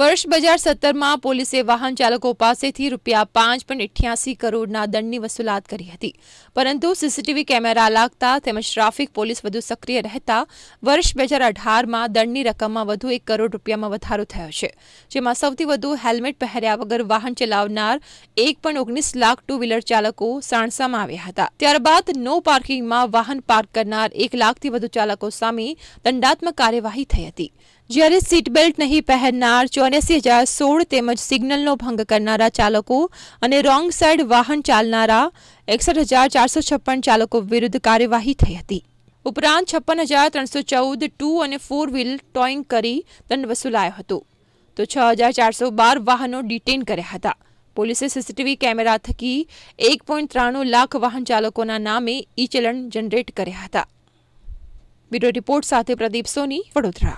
વર્ષ બે હજાર સત્તરમાં પોલીસે વાહન ચાલકો પાસેથી રૂપિયા પાંચ પણ અઠ્યાસી કરોડના દંડની વસૂલાત કરી હતી પરંતુ સીસીટીવી કેમેરા લાગતા તેમજ ટ્રાફિક પોલીસ વધુ સક્રિય રહેતા વર્ષ બે હજાર અઢારમાં દંડની રકમમાં વધુ એક કરોડ રૂપિયામાં વધારો થયો છે જેમાં સૌથી વધુ હેલ્મેટ પહેર્યા વગર વાહન ચલાવનાર એક પણ ઓગણીસ લાખ ટુ વ્હીલર ચાલકો સાણસામાં આવ્યા હતા ત્યારબાદ નો પાર્કિંગમાં વાહન પાર્ક કરનાર એક લાખથી વધુ ચાલકો સામે દંડાત્મક કાર્યવાહી થઈ હતી જ્યારે સીટબેલ્ટ નહીં પહેરનાર ચોર્યાસી હજાર સોળ તેમજ સિગ્નલનો ભંગ કરનારા ચાલકો અને રોંગ સાઇડ વાહન ચાલનારા એકસઠ હજાર ચારસો છપ્પન ચાલકો વિરુદ્ધ કાર્યવાહી થઈ હતી ઉપરાંત છપ્પન હજાર ત્રણસો ચૌદ ટુ અને ફોર વ્હીલ ટોઈંગ કરી દંડ વસૂલાયો હતો તો છ હજાર ચારસો બાર વાહનો ડિટેન કર્યા હતા પોલીસે સીસીટીવી કેમેરા થકી એક પોઈન્ટ ત્રાણું લાખ વાહન ચાલકોના નામે ઈ ચલણ જનરેટ કર્યા હતા બ્યુરો રિપોર્ટ સાથે પ્રદીપ સોની વડોદરા